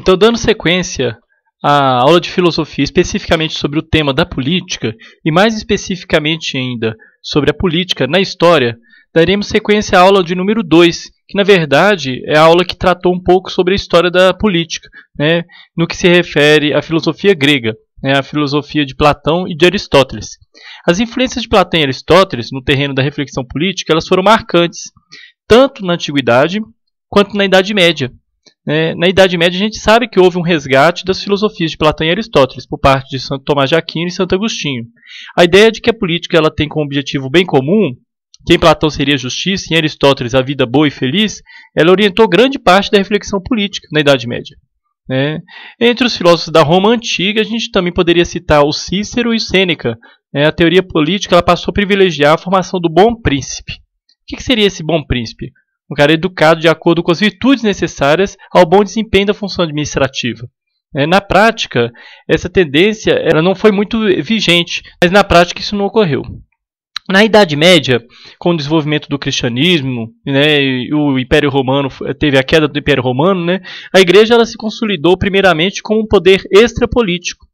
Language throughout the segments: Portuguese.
Então, dando sequência à aula de filosofia especificamente sobre o tema da política, e mais especificamente ainda sobre a política na história, daremos sequência à aula de número 2, que na verdade é a aula que tratou um pouco sobre a história da política, né, no que se refere à filosofia grega, né, à filosofia de Platão e de Aristóteles. As influências de Platão e Aristóteles no terreno da reflexão política elas foram marcantes, tanto na Antiguidade quanto na Idade Média. Né? Na Idade Média, a gente sabe que houve um resgate das filosofias de Platão e Aristóteles por parte de Santo Tomás de Aquino e Santo Agostinho. A ideia de que a política ela tem como objetivo bem comum que em Platão seria a justiça, em Aristóteles a vida boa e feliz, ela orientou grande parte da reflexão política na Idade Média. Né? Entre os filósofos da Roma antiga, a gente também poderia citar o Cícero e o Sêneca. Né? A teoria política ela passou a privilegiar a formação do bom príncipe. O que, que seria esse bom príncipe? um cara educado de acordo com as virtudes necessárias ao bom desempenho da função administrativa. É, na prática, essa tendência ela não foi muito vigente, mas na prática isso não ocorreu. Na Idade Média, com o desenvolvimento do cristianismo, né, e o Império Romano eh, teve a queda do Império Romano, né, a Igreja ela se consolidou primeiramente como um poder extrapolítico,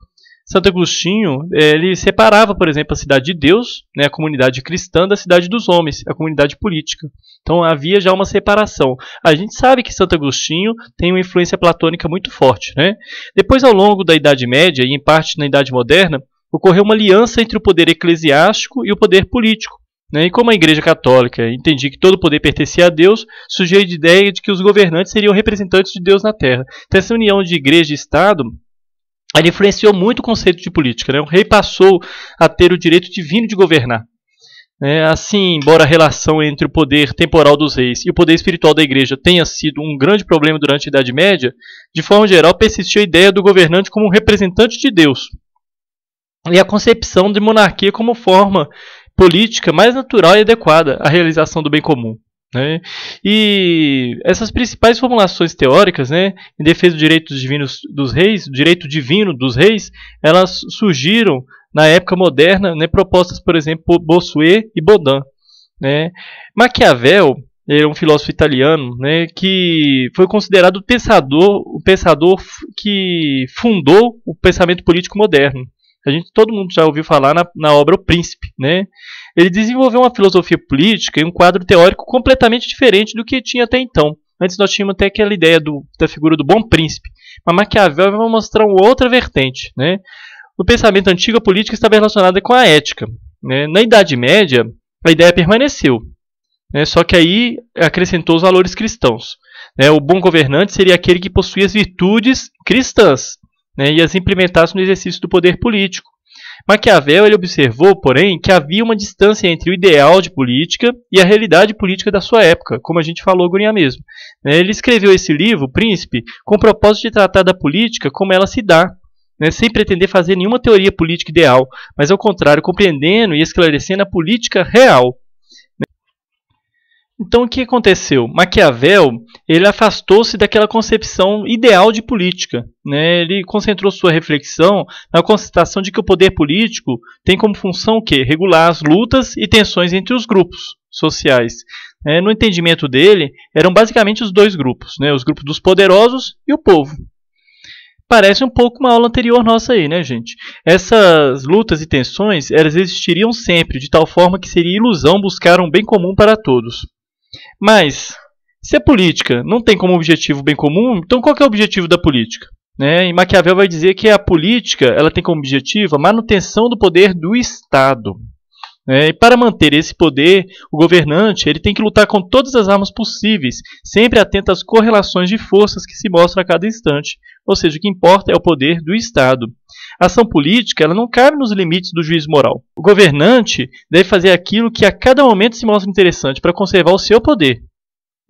Santo Agostinho eh, ele separava, por exemplo, a cidade de Deus, né, a comunidade cristã, da cidade dos homens, a comunidade política. Então havia já uma separação. A gente sabe que Santo Agostinho tem uma influência platônica muito forte. Né? Depois, ao longo da Idade Média e em parte na Idade Moderna, ocorreu uma aliança entre o poder eclesiástico e o poder político. Né? E como a Igreja Católica entendia que todo o poder pertencia a Deus, surgiu a ideia de que os governantes seriam representantes de Deus na Terra. Então, essa união de Igreja e Estado ele influenciou muito o conceito de política. Né? O rei passou a ter o direito divino de governar. É, assim, embora a relação entre o poder temporal dos reis e o poder espiritual da igreja tenha sido um grande problema durante a Idade Média, de forma geral persistiu a ideia do governante como um representante de Deus e a concepção de monarquia como forma política mais natural e adequada à realização do bem comum. Né? E essas principais formulações teóricas né, em defesa dos direitos divinos dos reis, direito divino dos reis, elas surgiram na época moderna, né, propostas, por exemplo, por Bossuet e Baudin. Né? Maquiavel era é um filósofo italiano né, que foi considerado o pensador, o pensador que fundou o pensamento político moderno. A gente, todo mundo já ouviu falar na, na obra O Príncipe, né? Ele desenvolveu uma filosofia política e um quadro teórico completamente diferente do que tinha até então. Antes nós tínhamos até aquela ideia do, da figura do bom príncipe, mas Maquiavel vai mostrar uma outra vertente. Né? No pensamento antigo, a política estava relacionada com a ética. Né? Na Idade Média, a ideia permaneceu, né? só que aí acrescentou os valores cristãos. Né? O bom governante seria aquele que possuía as virtudes cristãs né? e as implementasse no exercício do poder político. Maquiavel ele observou, porém, que havia uma distância entre o ideal de política e a realidade política da sua época, como a gente falou agora mesmo. Né, ele escreveu esse livro, Príncipe, com o propósito de tratar da política como ela se dá, né, sem pretender fazer nenhuma teoria política ideal, mas ao contrário, compreendendo e esclarecendo a política real, então o que aconteceu? Maquiavel ele afastou-se daquela concepção ideal de política. Né? Ele concentrou sua reflexão na constatação de que o poder político tem como função o quê? regular as lutas e tensões entre os grupos sociais. É, no entendimento dele, eram basicamente os dois grupos, né? os grupos dos poderosos e o povo. Parece um pouco uma aula anterior nossa aí, né, gente? Essas lutas e tensões, elas existiriam sempre, de tal forma que seria ilusão buscar um bem comum para todos. Mas, se a é política não tem como objetivo o bem comum, então qual é o objetivo da política? Né? E Maquiavel vai dizer que a política ela tem como objetivo a manutenção do poder do Estado. Né? e para manter esse poder, o governante ele tem que lutar com todas as armas possíveis, sempre atento às correlações de forças que se mostram a cada instante. Ou seja, o que importa é o poder do Estado. A ação política ela não cabe nos limites do juízo moral. O governante deve fazer aquilo que a cada momento se mostra interessante para conservar o seu poder.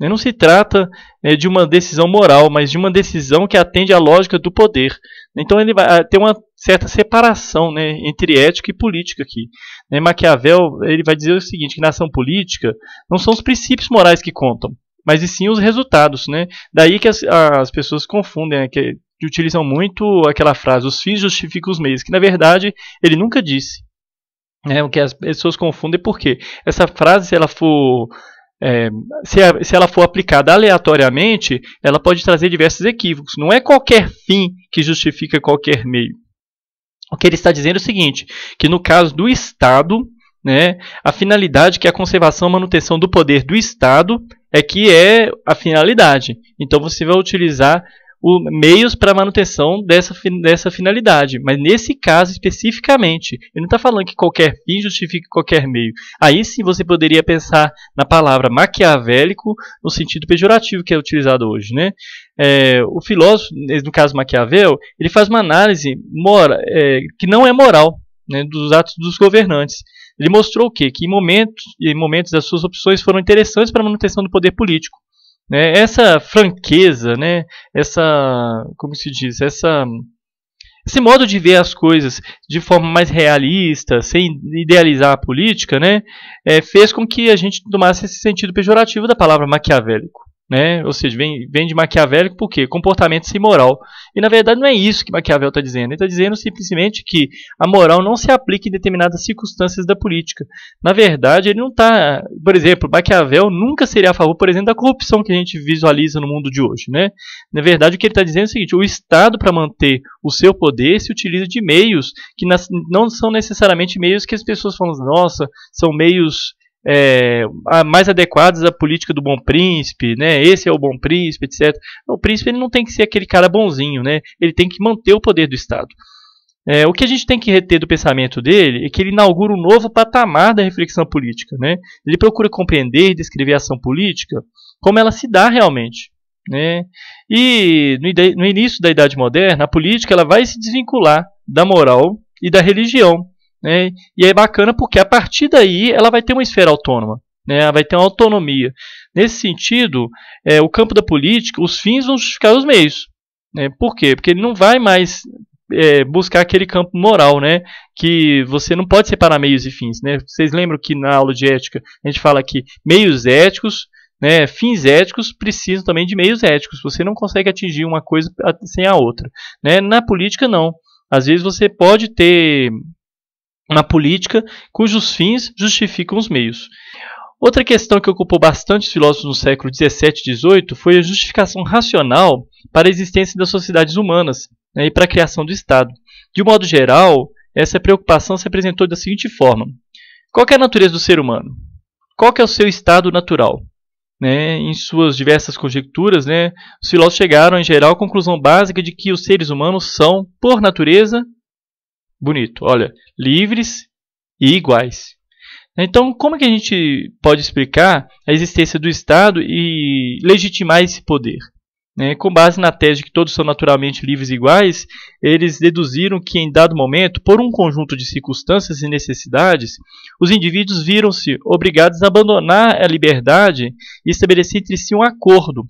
Né? Não se trata né, de uma decisão moral, mas de uma decisão que atende à lógica do poder. Então ele vai ah, ter uma certa separação né, entre ética e política aqui. Né, Maquiavel ele vai dizer o seguinte, que na ação política não são os princípios morais que contam, mas e sim os resultados. Né? Daí que as, as pessoas confundem, né, que, utilizam muito aquela frase, os fins justificam os meios, que na verdade ele nunca disse. Né? O que as pessoas confundem é porque essa frase, se ela for é, se, a, se, ela for aplicada aleatoriamente, ela pode trazer diversos equívocos. Não é qualquer fim que justifica qualquer meio. O que ele está dizendo é o seguinte, que no caso do Estado, né, a finalidade que é a conservação e manutenção do poder do Estado é que é a finalidade. Então você vai utilizar o, meios para manutenção dessa, dessa finalidade. Mas nesse caso especificamente, ele não está falando que qualquer fim justifique qualquer meio. Aí sim você poderia pensar na palavra maquiavélico no sentido pejorativo que é utilizado hoje. Né? É, o filósofo, no caso Maquiavel, ele faz uma análise mora, é, que não é moral né, dos atos dos governantes. Ele mostrou o quê? Que em momentos, em momentos as suas opções foram interessantes para a manutenção do poder político. Né? Essa franqueza, né? essa, como se diz, essa, esse modo de ver as coisas de forma mais realista, sem idealizar a política, né? É, fez com que a gente tomasse esse sentido pejorativo da palavra maquiavélico. Né? Ou seja, vem, vem de maquiavélico porque Comportamento sem moral. E na verdade não é isso que Maquiavel está dizendo. Ele está dizendo simplesmente que a moral não se aplica em determinadas circunstâncias da política. Na verdade, ele não está. Por exemplo, Maquiavel nunca seria a favor, por exemplo, da corrupção que a gente visualiza no mundo de hoje. Né? Na verdade, o que ele está dizendo é o seguinte: o Estado, para manter o seu poder, se utiliza de meios que não são necessariamente meios que as pessoas falam, nossa, são meios é, mais adequados à política do bom príncipe, né? Esse é o bom príncipe, etc. O príncipe ele não tem que ser aquele cara bonzinho, né? Ele tem que manter o poder do Estado. É, o que a gente tem que reter do pensamento dele é que ele inaugura um novo patamar da reflexão política. Né? Ele procura compreender e descrever a ação política como ela se dá realmente. Né? E no, no início da Idade Moderna, a política ela vai se desvincular da moral e da religião né? E é bacana porque a partir daí ela vai ter uma esfera autônoma, né? vai ter uma autonomia. Nesse sentido, é, o campo da política, os fins vão justificar os meios. Né? Por quê? Porque ele não vai mais é, buscar aquele campo moral, né? Que você não pode separar meios e fins, né? Vocês lembram que na aula de ética a gente fala que meios éticos, né? Fins éticos precisam também de meios éticos. Você não consegue atingir uma coisa sem a outra, né? Na política não. Às vezes você pode ter uma política cujos fins justificam os meios. Outra questão que ocupou bastante os filósofos no século XVII e XVIII foi a justificação racional para a existência das sociedades humanas né, e para a criação do Estado. De um modo geral, essa preocupação se apresentou da seguinte forma: qual é a natureza do ser humano? Qual é o seu estado natural? Né, em suas diversas conjecturas, né, os filósofos chegaram, em geral, à conclusão básica de que os seres humanos são, por natureza, bonito. Olha, livres e iguais. Então, como é que a gente pode explicar a existência do Estado e legitimar esse poder? Né, com base na tese de que todos são naturalmente livres e iguais, eles deduziram que, em dado momento, por um conjunto de circunstâncias e necessidades, os indivíduos viram-se obrigados a abandonar a liberdade e estabelecer entre si um acordo.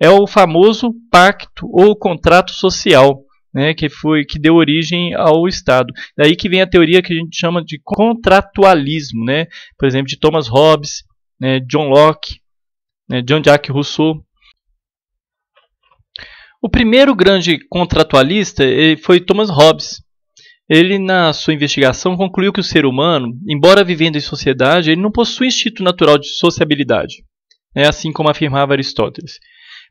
É o famoso pacto ou contrato social, né, que foi que deu origem ao Estado. Daí que vem a teoria que a gente chama de contratualismo, né, por exemplo, de Thomas Hobbes, né, John Locke, né, John Jacques Rousseau. O primeiro grande contratualista eh, foi Thomas Hobbes. Ele, na sua investigação, concluiu que o ser humano, embora vivendo em sociedade, ele não possui instinto natural de sociabilidade, né, assim como afirmava Aristóteles.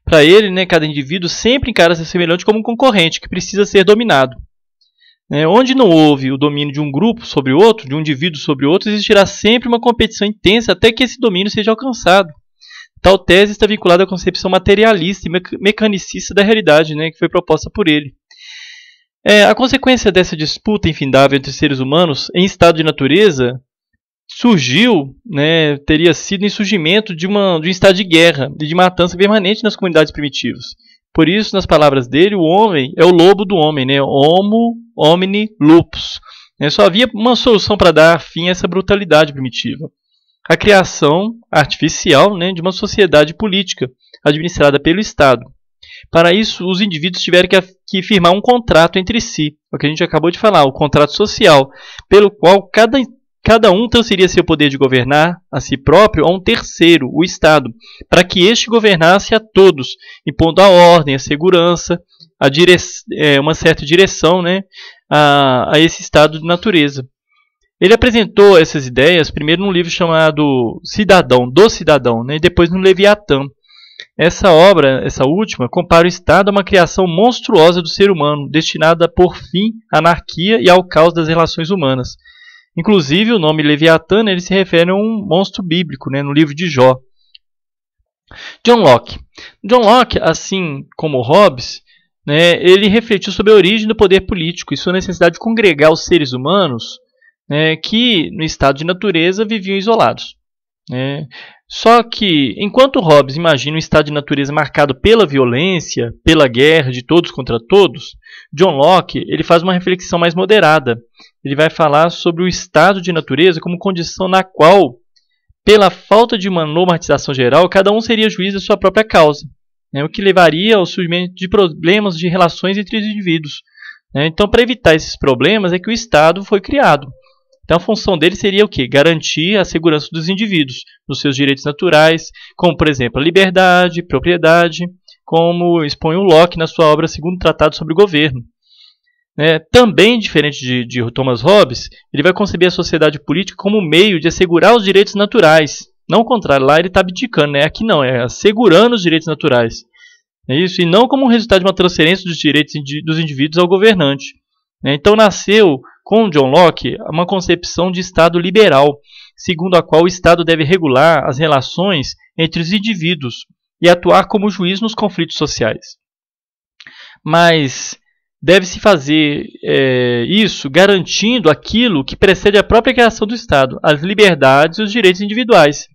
Para ele, né, cada indivíduo sempre encara seu semelhante como um concorrente que precisa ser dominado. Né, onde não houve o domínio de um grupo sobre o outro, de um indivíduo sobre outro, existirá sempre uma competição intensa até que esse domínio seja alcançado. Tal tese está vinculada à concepção materialista e mecanicista da realidade, né, que foi proposta por ele. É, a consequência dessa disputa infindável entre seres humanos em estado de natureza surgiu, né, teria sido em surgimento de, uma, de um estado de guerra e de matança permanente nas comunidades primitivas. Por isso, nas palavras dele, o homem é o lobo do homem, né? Homo homini lupus. Né, só havia uma solução para dar fim a essa brutalidade primitiva: a criação artificial né, de uma sociedade política administrada pelo Estado. Para isso, os indivíduos tiveram que, que firmar um contrato entre si, é o que a gente acabou de falar, o contrato social, pelo qual cada Cada um transferia então seu poder de governar a si próprio a um terceiro, o Estado, para que este governasse a todos, impondo a ordem, a segurança, a dire... é, uma certa direção né, a, a esse estado de natureza. Ele apresentou essas ideias primeiro num livro chamado Cidadão, do Cidadão, né, e depois no Leviatã. Essa obra, essa última, compara o Estado a uma criação monstruosa do ser humano, destinada por fim à anarquia e ao caos das relações humanas. Inclusive, o nome Leviatã ele se refere a um monstro bíblico, né, no livro de Jó. John Locke. John Locke, assim como Hobbes, né, ele refletiu sobre a origem do poder político e sua necessidade de congregar os seres humanos né, que, no estado de natureza, viviam isolados. Né? Só que, enquanto Hobbes imagina um estado de natureza marcado pela violência, pela guerra de todos contra todos, John Locke ele faz uma reflexão mais moderada. Ele vai falar sobre o estado de natureza como condição na qual, pela falta de uma normatização geral, cada um seria juiz da sua própria causa, né? o que levaria ao surgimento de problemas de relações entre os indivíduos. Né? Então, para evitar esses problemas, é que o Estado foi criado. Então a função dele seria o quê? Garantir a segurança dos indivíduos nos seus direitos naturais, como por exemplo a liberdade, propriedade, como expõe o Locke na sua obra Segundo Tratado sobre o Governo. É, também diferente de, de Thomas Hobbes, ele vai conceber a sociedade política como meio de assegurar os direitos naturais. Não o contrário, lá ele está abdicando, né? aqui não, é assegurando os direitos naturais. É isso, e não como resultado de uma transferência dos direitos dos indivíduos ao governante. Né? Então nasceu com John Locke uma concepção de Estado liberal, segundo a qual o Estado deve regular as relações entre os indivíduos e atuar como juiz nos conflitos sociais. Mas deve-se fazer é, isso garantindo aquilo que precede a própria criação do Estado, as liberdades e os direitos individuais,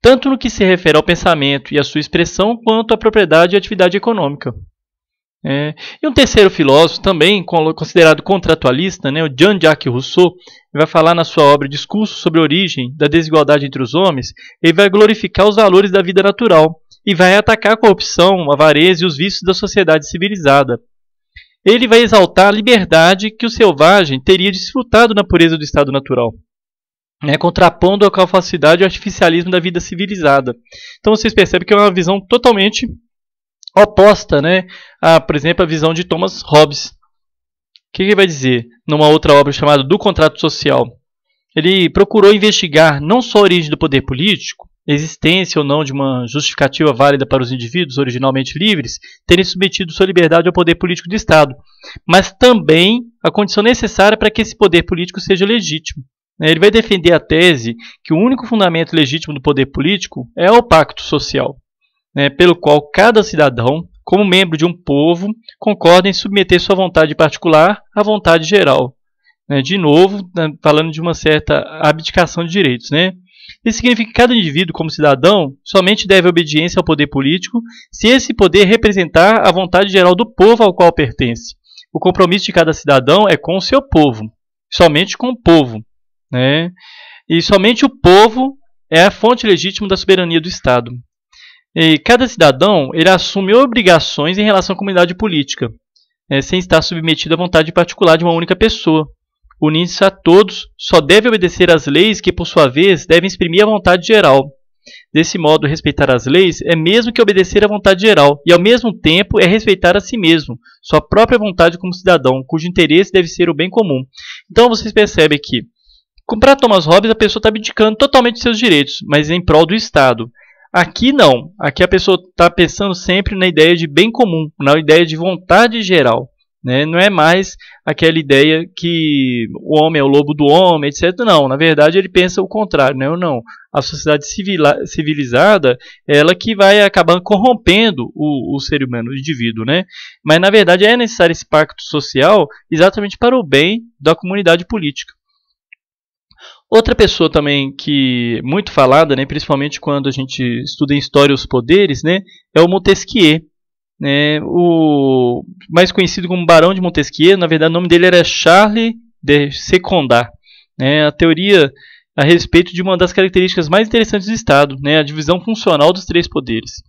tanto no que se refere ao pensamento e à sua expressão, quanto à propriedade e à atividade econômica. É, e um terceiro filósofo, também considerado contratualista, né, o Jean-Jacques Rousseau, vai falar na sua obra Discurso sobre a Origem da Desigualdade entre os Homens, ele vai glorificar os valores da vida natural e vai atacar a corrupção, a avareza e os vícios da sociedade civilizada. Ele vai exaltar a liberdade que o selvagem teria desfrutado na pureza do estado natural. Né, contrapondo a falsidade e o artificialismo da vida civilizada. Então vocês percebem que é uma visão totalmente oposta, né, a, por exemplo, a visão de Thomas Hobbes. O que ele vai dizer numa outra obra chamada Do Contrato Social? Ele procurou investigar não só a origem do poder político, existência ou não de uma justificativa válida para os indivíduos originalmente livres terem submetido sua liberdade ao poder político do Estado, mas também a condição necessária para que esse poder político seja legítimo. Né, ele vai defender a tese que o único fundamento legítimo do poder político é o pacto social né, pelo qual cada cidadão, como membro de um povo, concorda em submeter sua vontade particular à vontade geral. Né, de novo, né, falando de uma certa abdicação de direitos. Né? Isso significa que cada indivíduo, como cidadão, somente deve obediência ao poder político se esse poder representar a vontade geral do povo ao qual pertence. O compromisso de cada cidadão é com o seu povo, somente com o povo. Né? E somente o povo é a fonte legítima da soberania do Estado. E cada cidadão ele assume obrigações em relação à comunidade política, né, sem estar submetido à vontade particular de uma única pessoa. Unindo-se a todos, só deve obedecer às leis que, por sua vez, devem exprimir a vontade geral. Desse modo, respeitar as leis é mesmo que obedecer à vontade geral, e ao mesmo tempo é respeitar a si mesmo, sua própria vontade como cidadão, cujo interesse deve ser o bem comum. Então vocês percebem que, para Thomas Hobbes, a pessoa está abdicando totalmente seus direitos, mas em prol do Estado. Aqui não. Aqui a pessoa está pensando sempre na ideia de bem comum, na ideia de vontade geral. Né? Não é mais aquela ideia que o homem é o lobo do homem, etc. Não, na verdade ele pensa o contrário. Né? Ou não. A sociedade civilizada é ela que vai acabar corrompendo o, o ser humano, o indivíduo. Né? Mas na verdade é necessário esse pacto social exatamente para o bem da comunidade política. Outra pessoa também que é muito falada, né, principalmente quando a gente estuda em história os poderes, né, é o Montesquieu, né, o mais conhecido como Barão de Montesquieu. Na verdade, o nome dele era Charles de Secondat. Né, a teoria a respeito de uma das características mais interessantes do Estado, né, a divisão funcional dos três poderes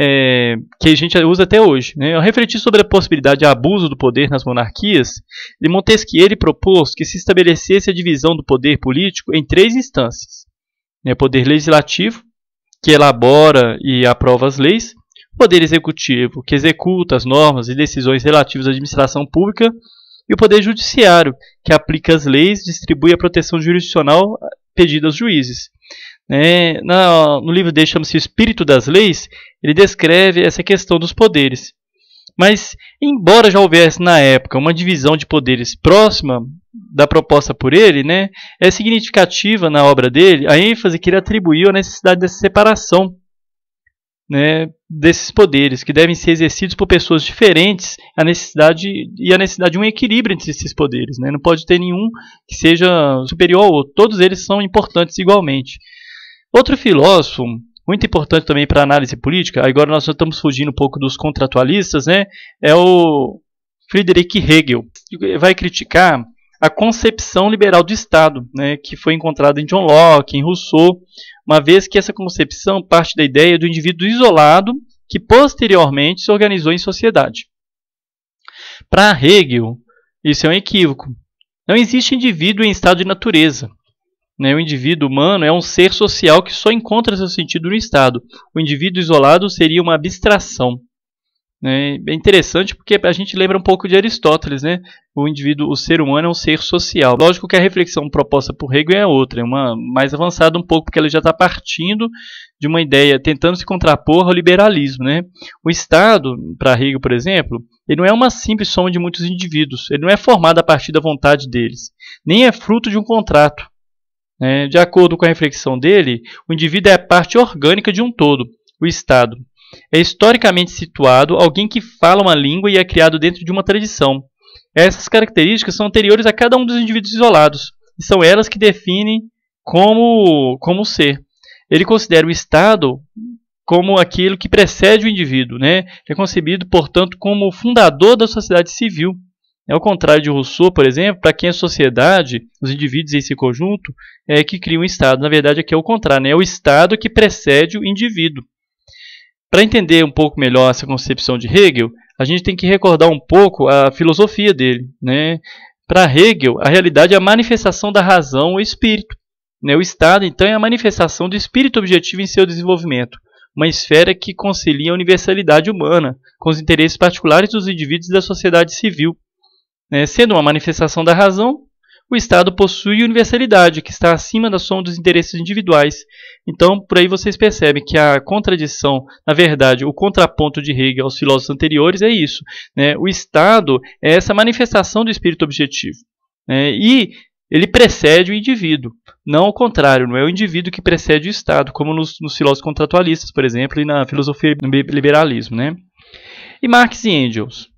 é, que a gente usa até hoje. Né? Ao refletir sobre a possibilidade de abuso do poder nas monarquias, de Montesquieu ele propôs que se estabelecesse a divisão do poder político em três instâncias: né? poder legislativo, que elabora e aprova as leis, poder executivo, que executa as normas e decisões relativas à administração pública, e o poder judiciário, que aplica as leis, distribui a proteção jurisdicional pedida aos juízes. Né? No, no livro dele chama-se O Espírito das Leis, ele descreve essa questão dos poderes. Mas, embora já houvesse na época uma divisão de poderes próxima da proposta por ele, né, é significativa na obra dele a ênfase que ele atribuiu à necessidade dessa separação né, desses poderes, que devem ser exercidos por pessoas diferentes, a necessidade e a necessidade de um equilíbrio entre esses poderes. Né? Não pode ter nenhum que seja superior ao outro. Todos eles são importantes igualmente. Outro filósofo muito importante também para análise política, agora nós estamos fugindo um pouco dos contratualistas, né? É o Friedrich Hegel. Vai criticar a concepção liberal do Estado, né, que foi encontrada em John Locke, em Rousseau, uma vez que essa concepção parte da ideia do indivíduo isolado que posteriormente se organizou em sociedade. Para Hegel, isso é um equívoco. Não existe indivíduo em estado de natureza. Né? O indivíduo humano é um ser social que só encontra seu sentido no Estado. O indivíduo isolado seria uma abstração. Né? É interessante porque a gente lembra um pouco de Aristóteles, né? O indivíduo, o ser humano é um ser social. Lógico que a reflexão proposta por Hegel é outra, é uma mais avançada um pouco, porque ela já está partindo de uma ideia, tentando se contrapor ao liberalismo, né? O Estado, para Hegel, por exemplo, ele não é uma simples soma de muitos indivíduos, ele não é formado a partir da vontade deles, nem é fruto de um contrato. Né? De acordo com a reflexão dele, o indivíduo é a parte orgânica de um todo, o Estado. É historicamente situado alguém que fala uma língua e é criado dentro de uma tradição. Essas características são anteriores a cada um dos indivíduos isolados, e são elas que definem como, como ser. Ele considera o Estado como aquilo que precede o indivíduo. Né? É concebido, portanto, como o fundador da sociedade civil é o contrário de Rousseau, por exemplo, para quem a é sociedade, os indivíduos em esse conjunto, é que cria um Estado. Na verdade, aqui é o contrário, né? é o Estado que precede o indivíduo. Para entender um pouco melhor essa concepção de Hegel, a gente tem que recordar um pouco a filosofia dele. Né? Para Hegel, a realidade é a manifestação da razão ou espírito. Né? O Estado, então, é a manifestação do espírito objetivo em seu desenvolvimento uma esfera que concilia a universalidade humana com os interesses particulares dos indivíduos e da sociedade civil. Né? Sendo uma manifestação da razão, o Estado possui universalidade, que está acima da soma dos interesses individuais. Então, por aí vocês percebem que a contradição, na verdade, o contraponto de Hegel aos filósofos anteriores é isso. Né? O Estado é essa manifestação do espírito objetivo. Né? E ele precede o indivíduo, não o contrário, não é o indivíduo que precede o Estado, como nos, nos filósofos contratualistas, por exemplo, e na filosofia do liberalismo. Né? E Marx e Engels?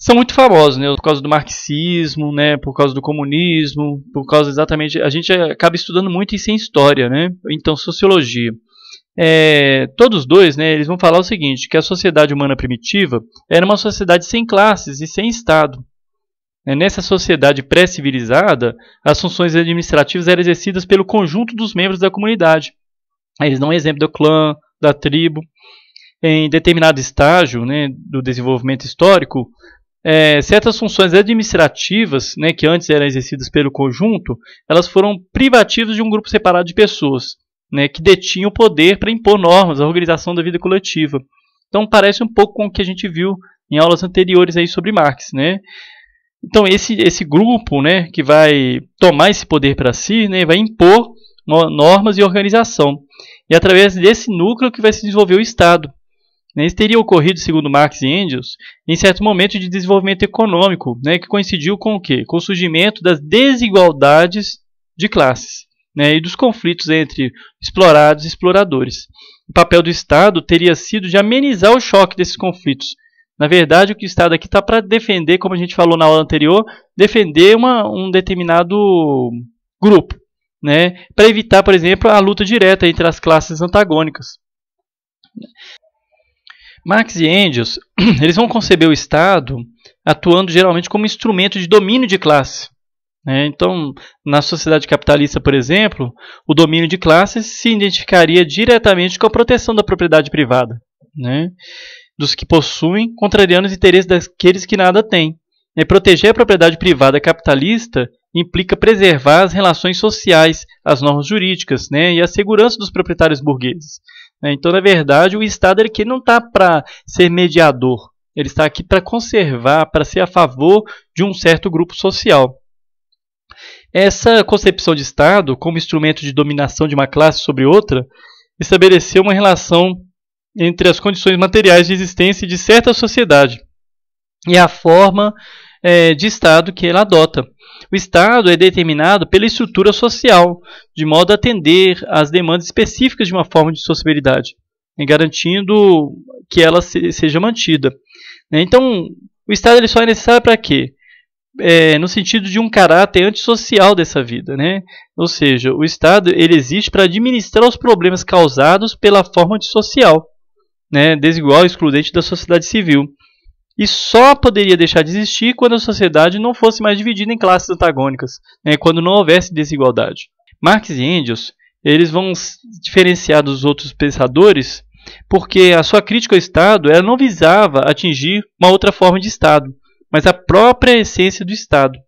são muito famosos, né? Por causa do marxismo, né? Por causa do comunismo, por causa exatamente. A gente acaba estudando muito isso em história, né? Então, sociologia. É, todos dois, né, eles vão falar o seguinte, que a sociedade humana primitiva era uma sociedade sem classes e sem Estado. É, nessa sociedade pré-civilizada, as funções administrativas eram exercidas pelo conjunto dos membros da comunidade. Eles dão um exemplo do clã, da tribo. Em determinado estágio né, do desenvolvimento histórico, é, certas funções administrativas, né, que antes eram exercidas pelo conjunto, elas foram privativas de um grupo separado de pessoas, né, que detinham o poder para impor normas à organização da vida coletiva. Então parece um pouco com o que a gente viu em aulas anteriores aí sobre Marx, né? Então esse esse grupo, né, que vai tomar esse poder para si, né, vai impor normas e organização. E através desse núcleo que vai se desenvolver o Estado, né, isso teria ocorrido, segundo Marx e Engels, em certo momento de desenvolvimento econômico, né, que coincidiu com o quê? Com o surgimento das desigualdades de classes né, e dos conflitos entre explorados e exploradores. O papel do Estado teria sido de amenizar o choque desses conflitos. Na verdade, o que o Estado aqui está para defender, como a gente falou na aula anterior, defender uma, um determinado grupo, né, para evitar, por exemplo, a luta direta entre as classes antagônicas. Marx e Engels eles vão conceber o Estado atuando geralmente como instrumento de domínio de classe. Né? Então, na sociedade capitalista, por exemplo, o domínio de classe se identificaria diretamente com a proteção da propriedade privada, né? dos que possuem, contrariando os interesses daqueles que nada têm. Proteger a propriedade privada capitalista implica preservar as relações sociais, as normas jurídicas né, e a segurança dos proprietários burgueses. Né? Então, na verdade, o Estado aqui não está para ser mediador, ele está aqui para conservar, para ser a favor de um certo grupo social. Essa concepção de Estado como instrumento de dominação de uma classe sobre outra estabeleceu uma relação entre as condições materiais de existência de certa sociedade e a forma é, de Estado que ela adota. O Estado é determinado pela estrutura social, de modo a atender às demandas específicas de uma forma de sociabilidade, né, garantindo que ela se, seja mantida. Né? Então, o Estado ele só é necessário para quê? É, no sentido de um caráter antissocial dessa vida, né? Ou seja, o Estado ele existe para administrar os problemas causados pela forma antissocial, né? Desigual e excludente da sociedade civil e só poderia deixar de existir quando a sociedade não fosse mais dividida em classes antagônicas, né, quando não houvesse desigualdade. Marx e Engels eles vão diferenciar dos outros pensadores porque a sua crítica ao Estado ela não visava atingir uma outra forma de Estado, mas a própria essência do Estado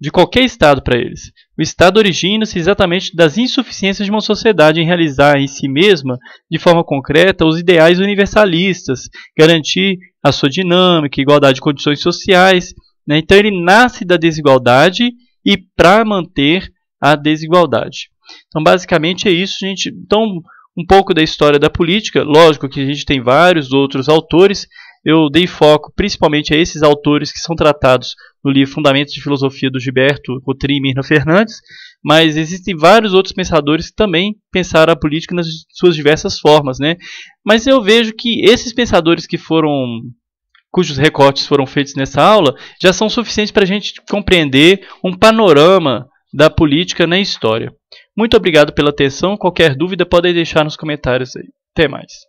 de qualquer Estado para eles. O Estado origina-se exatamente das insuficiências de uma sociedade em realizar em si mesma, de forma concreta, os ideais universalistas, garantir a sua dinâmica, igualdade de condições sociais. Né? Então, ele nasce da desigualdade e para manter a desigualdade. Então, basicamente é isso, gente. Então, um pouco da história da política. Lógico que a gente tem vários outros autores, eu dei foco principalmente a esses autores que são tratados no livro Fundamentos de Filosofia do Gilberto Cotrim e Mirna Fernandes, mas existem vários outros pensadores que também pensaram a política nas suas diversas formas, né? Mas eu vejo que esses pensadores que foram cujos recortes foram feitos nessa aula já são suficientes para a gente compreender um panorama da política na história. Muito obrigado pela atenção. Qualquer dúvida podem deixar nos comentários aí. Até mais.